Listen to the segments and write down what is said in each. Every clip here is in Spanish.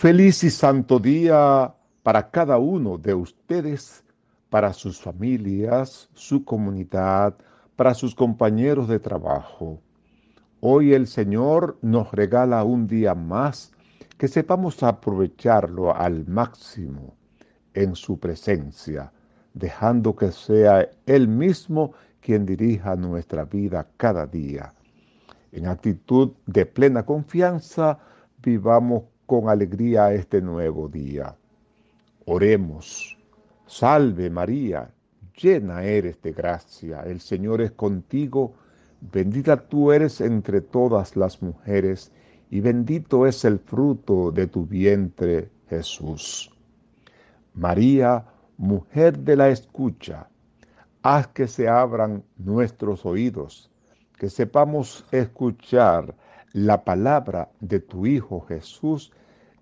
Feliz y santo día para cada uno de ustedes, para sus familias, su comunidad, para sus compañeros de trabajo. Hoy el Señor nos regala un día más que sepamos aprovecharlo al máximo en su presencia, dejando que sea Él mismo quien dirija nuestra vida cada día. En actitud de plena confianza, vivamos con alegría este nuevo día. Oremos. Salve María, llena eres de gracia, el Señor es contigo, bendita tú eres entre todas las mujeres, y bendito es el fruto de tu vientre, Jesús. María, mujer de la escucha, haz que se abran nuestros oídos, que sepamos escuchar la palabra de tu Hijo Jesús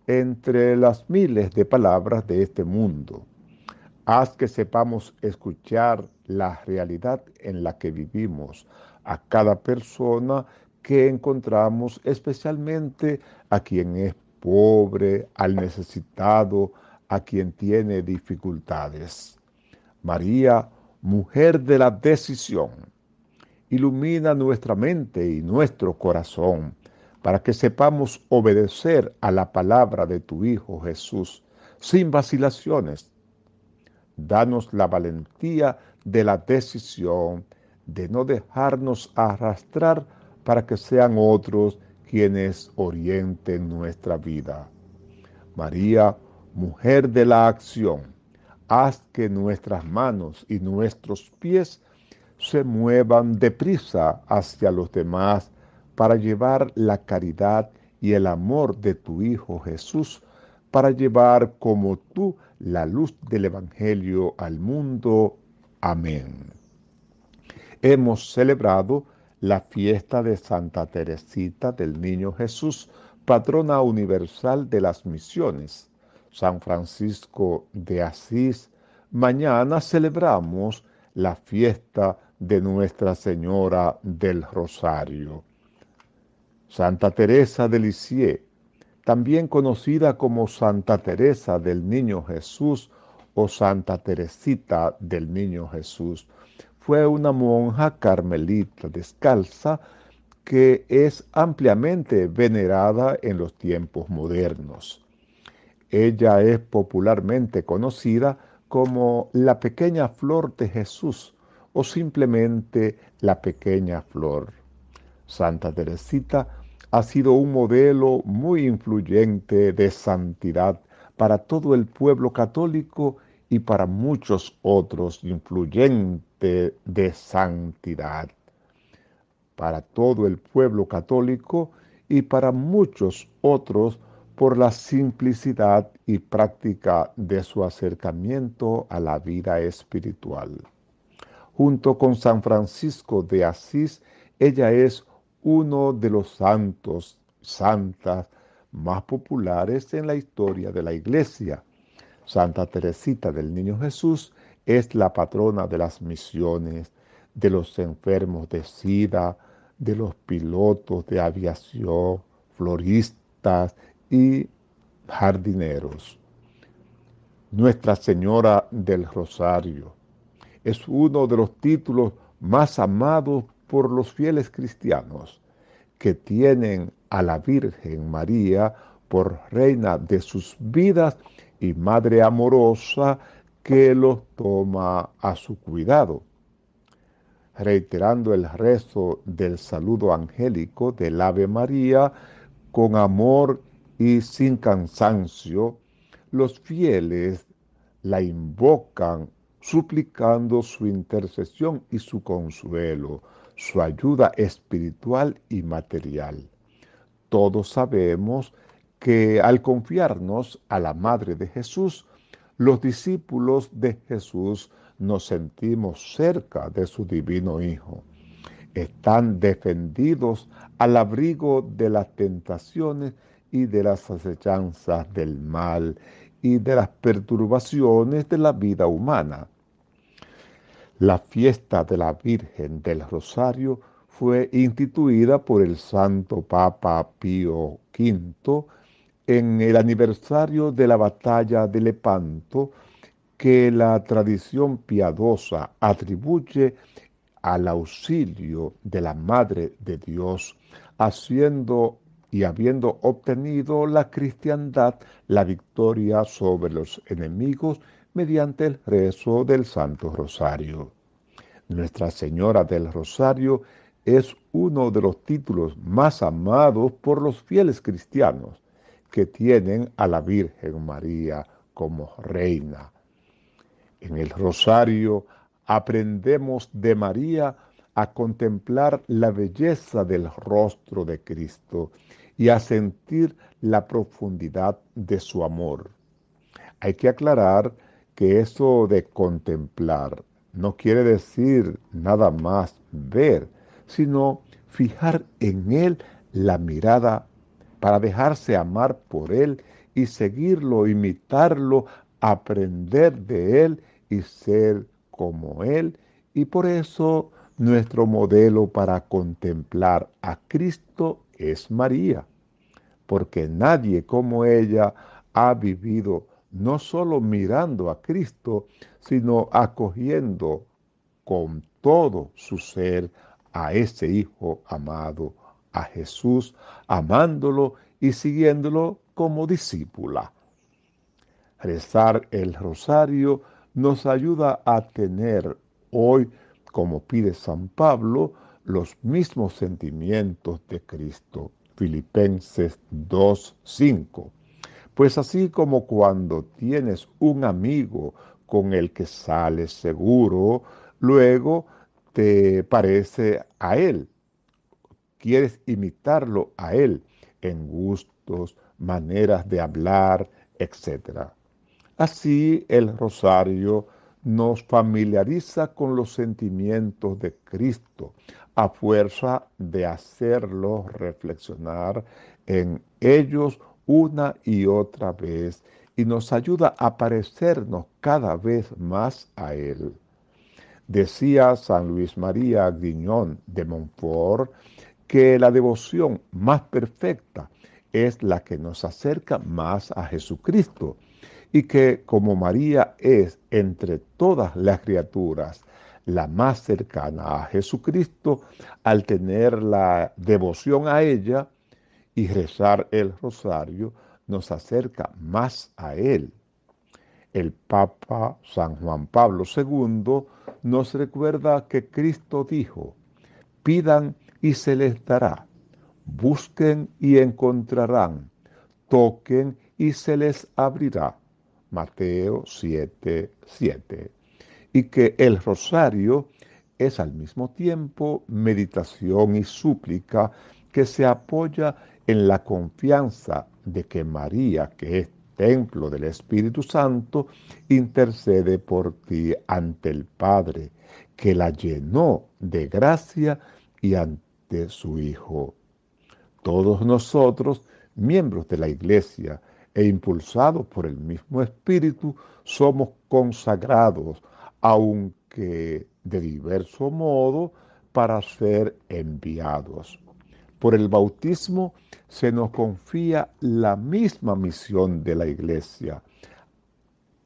entre las miles de palabras de este mundo. Haz que sepamos escuchar la realidad en la que vivimos, a cada persona que encontramos, especialmente a quien es pobre, al necesitado, a quien tiene dificultades. María, mujer de la decisión, ilumina nuestra mente y nuestro corazón para que sepamos obedecer a la palabra de tu Hijo Jesús sin vacilaciones. Danos la valentía de la decisión de no dejarnos arrastrar para que sean otros quienes orienten nuestra vida. María, mujer de la acción, haz que nuestras manos y nuestros pies se muevan deprisa hacia los demás para llevar la caridad y el amor de tu Hijo Jesús, para llevar como tú la luz del Evangelio al mundo. Amén. Hemos celebrado la fiesta de Santa Teresita del Niño Jesús, patrona universal de las misiones. San Francisco de Asís, mañana celebramos la fiesta de Nuestra Señora del Rosario. Santa Teresa de Lisieux, también conocida como Santa Teresa del Niño Jesús o Santa Teresita del Niño Jesús, fue una monja carmelita descalza que es ampliamente venerada en los tiempos modernos. Ella es popularmente conocida como la pequeña flor de Jesús o simplemente la pequeña flor. Santa Teresita ha sido un modelo muy influyente de santidad para todo el pueblo católico y para muchos otros influyente de santidad. Para todo el pueblo católico y para muchos otros por la simplicidad y práctica de su acercamiento a la vida espiritual. Junto con San Francisco de Asís, ella es uno de los santos, santas más populares en la historia de la iglesia. Santa Teresita del Niño Jesús es la patrona de las misiones, de los enfermos de SIDA, de los pilotos de aviación, floristas y jardineros. Nuestra Señora del Rosario es uno de los títulos más amados por los fieles cristianos que tienen a la Virgen María por reina de sus vidas y madre amorosa que los toma a su cuidado. Reiterando el rezo del saludo angélico del Ave María, con amor y sin cansancio, los fieles la invocan suplicando su intercesión y su consuelo su ayuda espiritual y material. Todos sabemos que al confiarnos a la Madre de Jesús, los discípulos de Jesús nos sentimos cerca de su divino Hijo. Están defendidos al abrigo de las tentaciones y de las acechanzas del mal y de las perturbaciones de la vida humana. La fiesta de la Virgen del Rosario fue instituida por el Santo Papa Pío V en el aniversario de la batalla de Lepanto que la tradición piadosa atribuye al auxilio de la Madre de Dios, haciendo y habiendo obtenido la cristiandad la victoria sobre los enemigos mediante el rezo del Santo Rosario. Nuestra Señora del Rosario es uno de los títulos más amados por los fieles cristianos que tienen a la Virgen María como reina. En el Rosario aprendemos de María a contemplar la belleza del rostro de Cristo y a sentir la profundidad de su amor. Hay que aclarar que eso de contemplar no quiere decir nada más ver, sino fijar en Él la mirada para dejarse amar por Él y seguirlo, imitarlo, aprender de Él y ser como Él. Y por eso nuestro modelo para contemplar a Cristo es María, porque nadie como ella ha vivido no solo mirando a Cristo, sino acogiendo con todo su ser a ese Hijo amado, a Jesús, amándolo y siguiéndolo como discípula. Rezar el rosario nos ayuda a tener hoy, como pide San Pablo, los mismos sentimientos de Cristo. Filipenses 2.5. Pues así como cuando tienes un amigo con el que sales seguro, luego te parece a él, quieres imitarlo a él en gustos, maneras de hablar, etc. Así el rosario nos familiariza con los sentimientos de Cristo a fuerza de hacerlos reflexionar en ellos una y otra vez y nos ayuda a parecernos cada vez más a Él. Decía San Luis María Guiñón de Montfort que la devoción más perfecta es la que nos acerca más a Jesucristo y que como María es entre todas las criaturas la más cercana a Jesucristo, al tener la devoción a ella, y rezar el rosario nos acerca más a Él. El Papa San Juan Pablo II nos recuerda que Cristo dijo, pidan y se les dará, busquen y encontrarán, toquen y se les abrirá. Mateo 7, 7. Y que el rosario es al mismo tiempo meditación y súplica que se apoya en la confianza de que María, que es templo del Espíritu Santo, intercede por ti ante el Padre, que la llenó de gracia y ante su Hijo. Todos nosotros, miembros de la Iglesia e impulsados por el mismo Espíritu, somos consagrados, aunque de diverso modo, para ser enviados. Por el bautismo se nos confía la misma misión de la iglesia.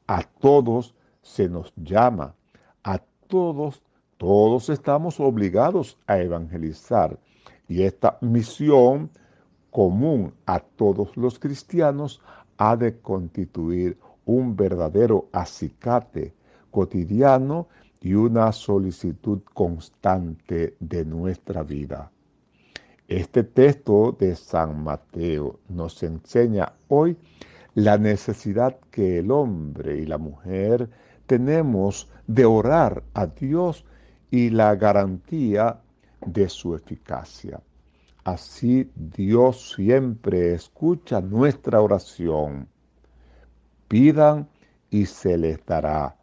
A todos se nos llama, a todos, todos estamos obligados a evangelizar. Y esta misión común a todos los cristianos ha de constituir un verdadero acicate cotidiano y una solicitud constante de nuestra vida. Este texto de San Mateo nos enseña hoy la necesidad que el hombre y la mujer tenemos de orar a Dios y la garantía de su eficacia. Así Dios siempre escucha nuestra oración. Pidan y se les dará.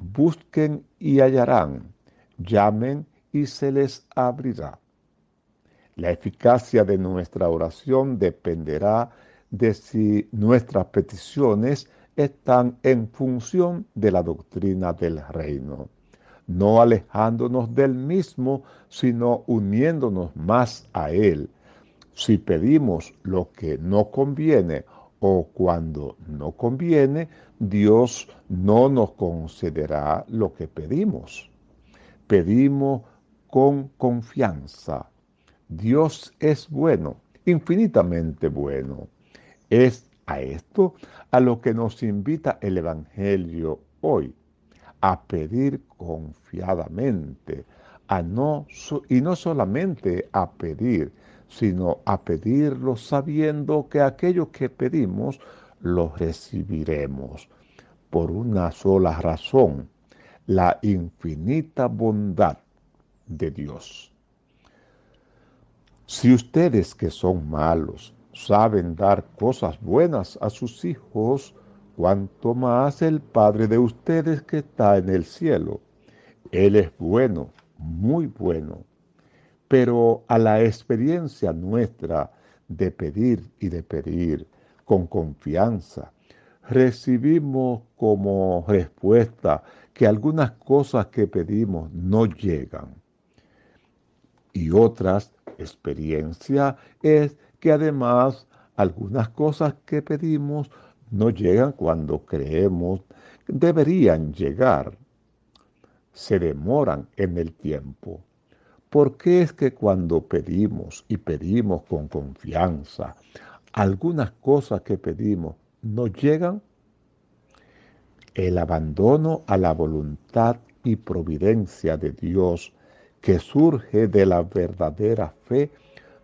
Busquen y hallarán. Llamen y se les abrirá. La eficacia de nuestra oración dependerá de si nuestras peticiones están en función de la doctrina del reino, no alejándonos del mismo, sino uniéndonos más a él. Si pedimos lo que no conviene o cuando no conviene, Dios no nos concederá lo que pedimos. Pedimos con confianza Dios es bueno, infinitamente bueno. Es a esto a lo que nos invita el Evangelio hoy, a pedir confiadamente, a no, y no solamente a pedir, sino a pedirlo sabiendo que aquello que pedimos lo recibiremos por una sola razón, la infinita bondad de Dios. Si ustedes que son malos saben dar cosas buenas a sus hijos, cuanto más el Padre de ustedes que está en el cielo. Él es bueno, muy bueno. Pero a la experiencia nuestra de pedir y de pedir con confianza, recibimos como respuesta que algunas cosas que pedimos no llegan y otras experiencia es que además algunas cosas que pedimos no llegan cuando creemos deberían llegar. Se demoran en el tiempo. ¿Por qué es que cuando pedimos y pedimos con confianza, algunas cosas que pedimos no llegan? El abandono a la voluntad y providencia de Dios que surge de la verdadera fe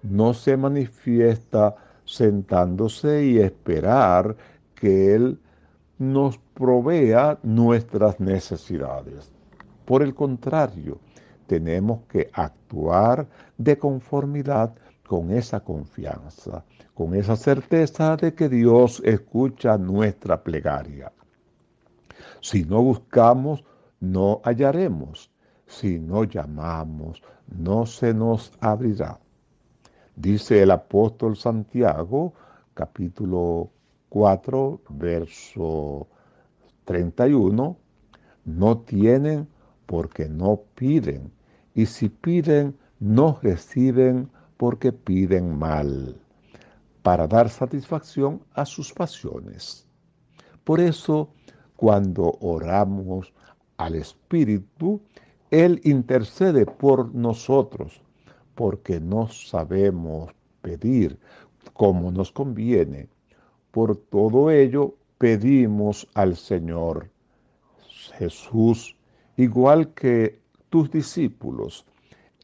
no se manifiesta sentándose y esperar que Él nos provea nuestras necesidades. Por el contrario, tenemos que actuar de conformidad con esa confianza, con esa certeza de que Dios escucha nuestra plegaria. Si no buscamos, no hallaremos. Si no llamamos, no se nos abrirá. Dice el apóstol Santiago, capítulo 4, verso 31, no tienen porque no piden, y si piden, no reciben porque piden mal, para dar satisfacción a sus pasiones. Por eso, cuando oramos al Espíritu, él intercede por nosotros, porque no sabemos pedir como nos conviene. Por todo ello pedimos al Señor. Jesús, igual que tus discípulos,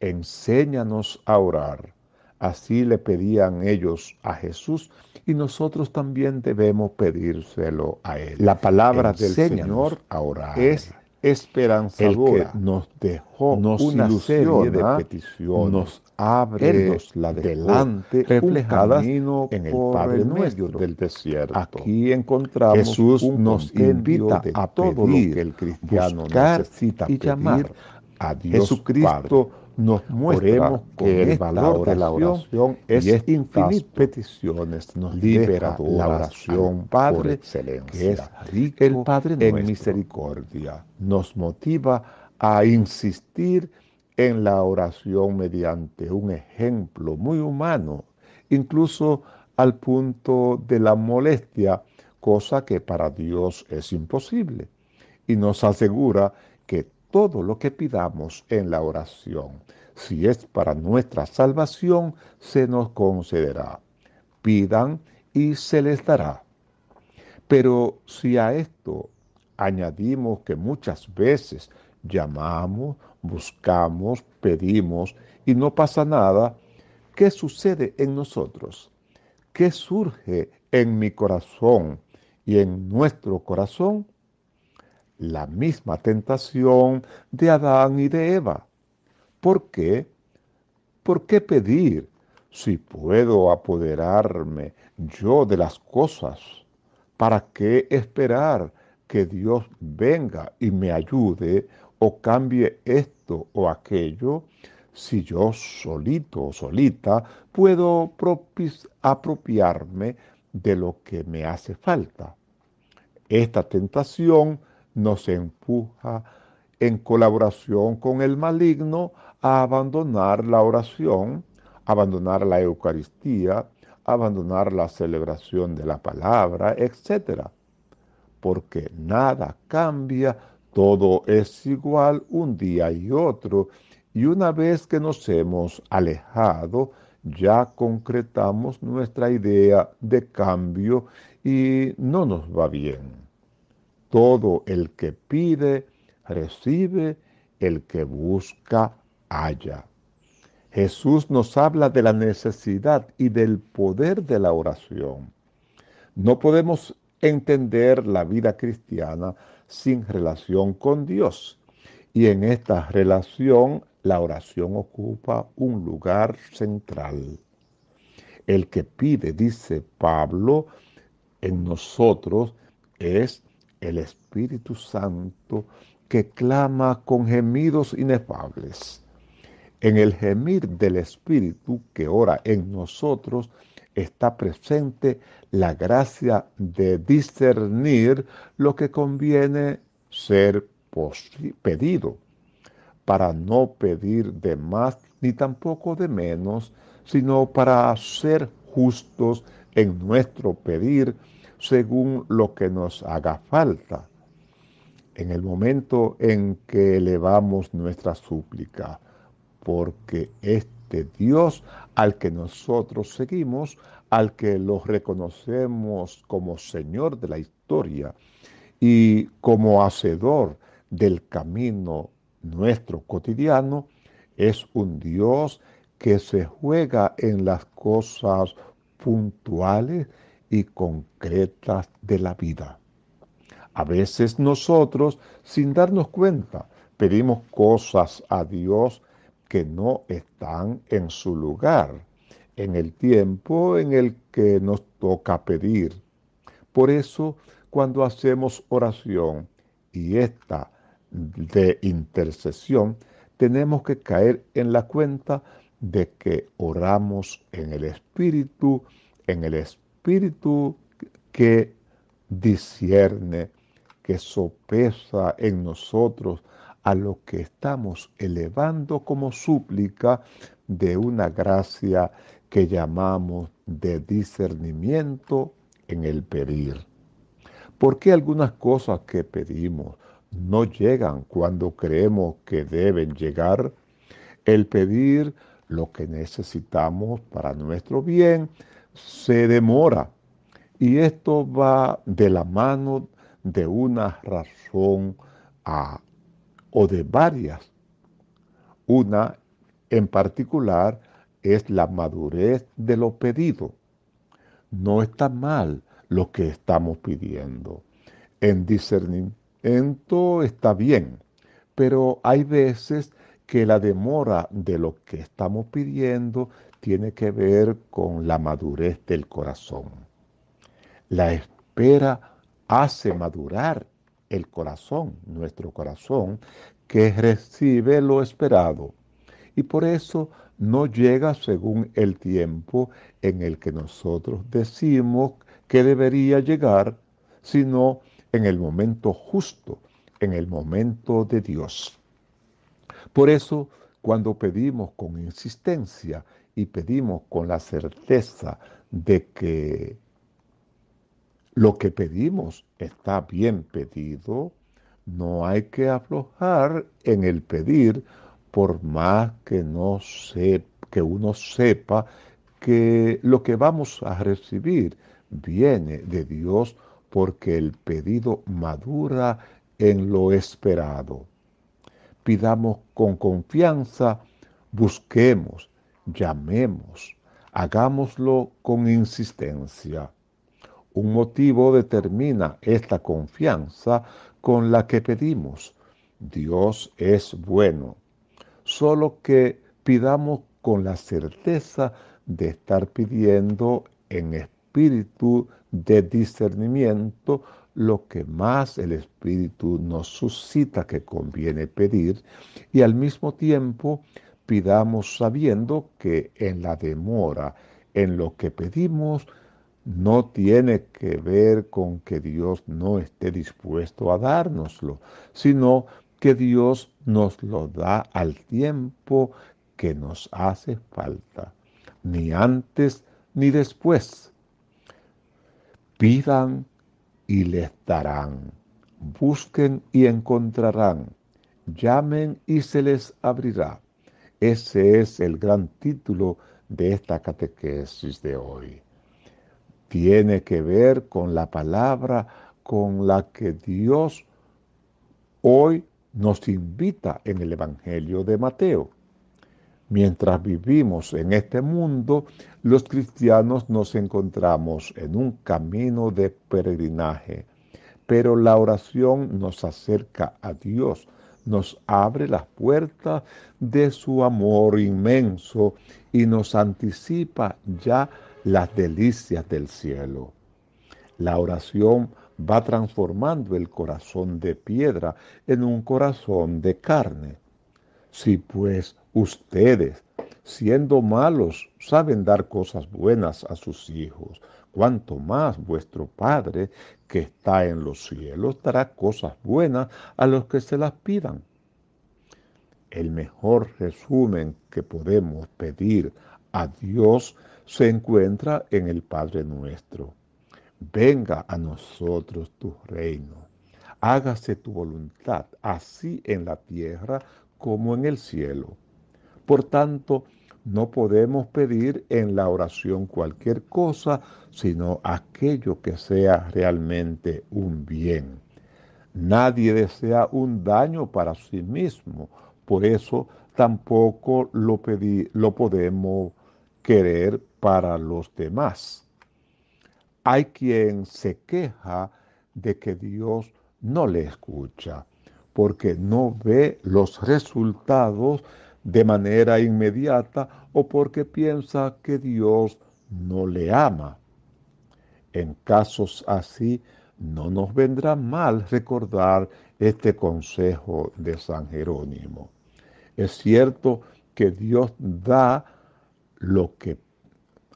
enséñanos a orar. Así le pedían ellos a Jesús y nosotros también debemos pedírselo a Él. La palabra del Señor ahora es esperanza El que nos dejó una serie de peticiones, nos abre la delante reflejadas en el Padre nuestro del desierto. Aquí encontramos Jesús un nos invita a todo lo que el cristiano necesita y pedir llamar a Dios Jesucristo Padre nos muestra que el valor de la oración es y peticiones nos libera la oración Padre por que es rico el Padre nuestro. en misericordia. Nos motiva a insistir en la oración mediante un ejemplo muy humano, incluso al punto de la molestia, cosa que para Dios es imposible, y nos asegura que todo lo que pidamos en la oración. Si es para nuestra salvación, se nos concederá. Pidan y se les dará. Pero si a esto añadimos que muchas veces llamamos, buscamos, pedimos y no pasa nada, ¿qué sucede en nosotros? ¿Qué surge en mi corazón y en nuestro corazón? la misma tentación de Adán y de Eva. ¿Por qué? ¿Por qué pedir si puedo apoderarme yo de las cosas? ¿Para qué esperar que Dios venga y me ayude o cambie esto o aquello si yo solito o solita puedo apropiarme de lo que me hace falta? Esta tentación nos empuja en colaboración con el maligno a abandonar la oración, abandonar la Eucaristía, abandonar la celebración de la palabra, etc. Porque nada cambia, todo es igual un día y otro, y una vez que nos hemos alejado, ya concretamos nuestra idea de cambio y no nos va bien todo el que pide, recibe, el que busca, halla. Jesús nos habla de la necesidad y del poder de la oración. No podemos entender la vida cristiana sin relación con Dios. Y en esta relación la oración ocupa un lugar central. El que pide, dice Pablo, en nosotros es el Espíritu Santo que clama con gemidos inefables. En el gemir del Espíritu que ora en nosotros está presente la gracia de discernir lo que conviene ser pedido, para no pedir de más ni tampoco de menos, sino para ser justos en nuestro pedir según lo que nos haga falta. En el momento en que elevamos nuestra súplica, porque este Dios al que nosotros seguimos, al que lo reconocemos como Señor de la historia y como hacedor del camino nuestro cotidiano, es un Dios que se juega en las cosas puntuales concretas de la vida. A veces nosotros, sin darnos cuenta, pedimos cosas a Dios que no están en su lugar, en el tiempo en el que nos toca pedir. Por eso, cuando hacemos oración y esta de intercesión, tenemos que caer en la cuenta de que oramos en el Espíritu, en el Espíritu espíritu que discierne, que sopesa en nosotros a lo que estamos elevando como súplica de una gracia que llamamos de discernimiento en el pedir. ¿Por qué algunas cosas que pedimos no llegan cuando creemos que deben llegar? El pedir lo que necesitamos para nuestro bien se demora. Y esto va de la mano de una razón a, ah, o de varias. Una en particular es la madurez de lo pedido. No está mal lo que estamos pidiendo. En discernimiento está bien, pero hay veces que la demora de lo que estamos pidiendo tiene que ver con la madurez del corazón. La espera hace madurar el corazón, nuestro corazón, que recibe lo esperado. Y por eso no llega según el tiempo en el que nosotros decimos que debería llegar, sino en el momento justo, en el momento de Dios. Por eso, cuando pedimos con insistencia y pedimos con la certeza de que lo que pedimos está bien pedido, no hay que aflojar en el pedir por más que, no se, que uno sepa que lo que vamos a recibir viene de Dios porque el pedido madura en lo esperado pidamos con confianza, busquemos, llamemos, hagámoslo con insistencia. Un motivo determina esta confianza con la que pedimos. Dios es bueno. Solo que pidamos con la certeza de estar pidiendo en espíritu de discernimiento lo que más el Espíritu nos suscita que conviene pedir y al mismo tiempo pidamos sabiendo que en la demora, en lo que pedimos, no tiene que ver con que Dios no esté dispuesto a dárnoslo, sino que Dios nos lo da al tiempo que nos hace falta, ni antes ni después. Pidan y les darán. Busquen y encontrarán. Llamen y se les abrirá. Ese es el gran título de esta catequesis de hoy. Tiene que ver con la palabra con la que Dios hoy nos invita en el Evangelio de Mateo. Mientras vivimos en este mundo, los cristianos nos encontramos en un camino de peregrinaje, pero la oración nos acerca a Dios, nos abre las puertas de su amor inmenso y nos anticipa ya las delicias del cielo. La oración va transformando el corazón de piedra en un corazón de carne. Si pues Ustedes, siendo malos, saben dar cosas buenas a sus hijos. Cuanto más vuestro Padre, que está en los cielos, dará cosas buenas a los que se las pidan. El mejor resumen que podemos pedir a Dios se encuentra en el Padre nuestro. Venga a nosotros tu reino. Hágase tu voluntad, así en la tierra como en el cielo. Por tanto, no podemos pedir en la oración cualquier cosa, sino aquello que sea realmente un bien. Nadie desea un daño para sí mismo, por eso tampoco lo, lo podemos querer para los demás. Hay quien se queja de que Dios no le escucha, porque no ve los resultados de manera inmediata o porque piensa que Dios no le ama. En casos así, no nos vendrá mal recordar este consejo de San Jerónimo. Es cierto que Dios da lo que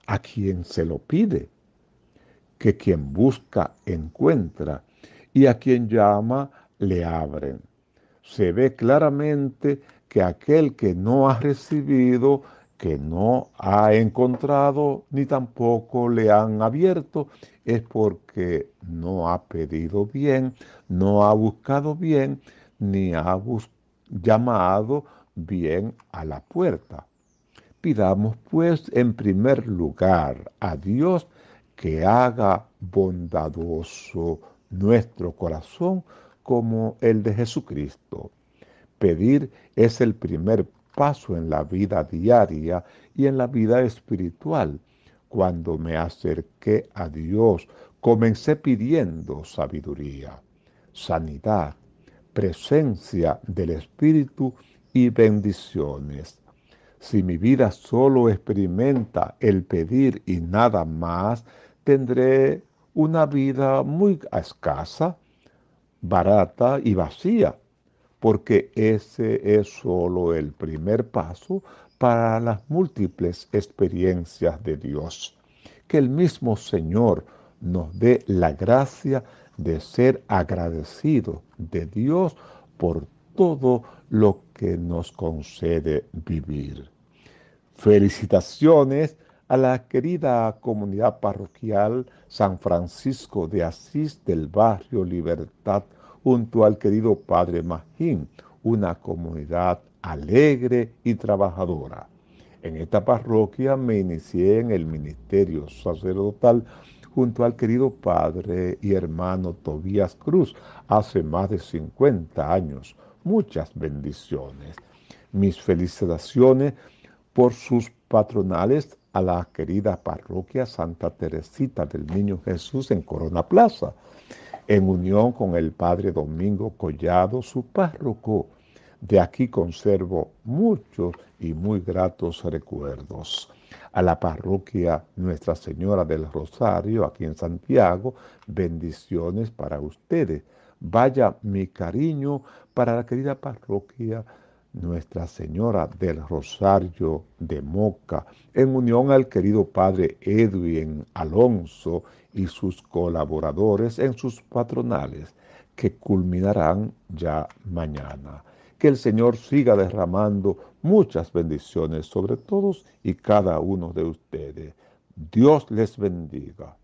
a quien se lo pide, que quien busca encuentra y a quien llama le abren. Se ve claramente que aquel que no ha recibido, que no ha encontrado, ni tampoco le han abierto, es porque no ha pedido bien, no ha buscado bien, ni ha llamado bien a la puerta. Pidamos pues en primer lugar a Dios que haga bondadoso nuestro corazón como el de Jesucristo. Pedir es el primer paso en la vida diaria y en la vida espiritual. Cuando me acerqué a Dios, comencé pidiendo sabiduría, sanidad, presencia del Espíritu y bendiciones. Si mi vida solo experimenta el pedir y nada más, tendré una vida muy escasa, barata y vacía porque ese es solo el primer paso para las múltiples experiencias de Dios. Que el mismo Señor nos dé la gracia de ser agradecidos de Dios por todo lo que nos concede vivir. Felicitaciones a la querida comunidad parroquial San Francisco de Asís del barrio Libertad junto al querido padre Magín, una comunidad alegre y trabajadora. En esta parroquia me inicié en el ministerio sacerdotal junto al querido padre y hermano Tobías Cruz hace más de 50 años. Muchas bendiciones. Mis felicitaciones por sus patronales a la querida parroquia Santa Teresita del Niño Jesús en Corona Plaza en unión con el padre Domingo Collado, su párroco. De aquí conservo muchos y muy gratos recuerdos. A la parroquia Nuestra Señora del Rosario, aquí en Santiago, bendiciones para ustedes. Vaya mi cariño para la querida parroquia nuestra Señora del Rosario de Moca, en unión al querido Padre Edwin Alonso y sus colaboradores en sus patronales, que culminarán ya mañana. Que el Señor siga derramando muchas bendiciones sobre todos y cada uno de ustedes. Dios les bendiga.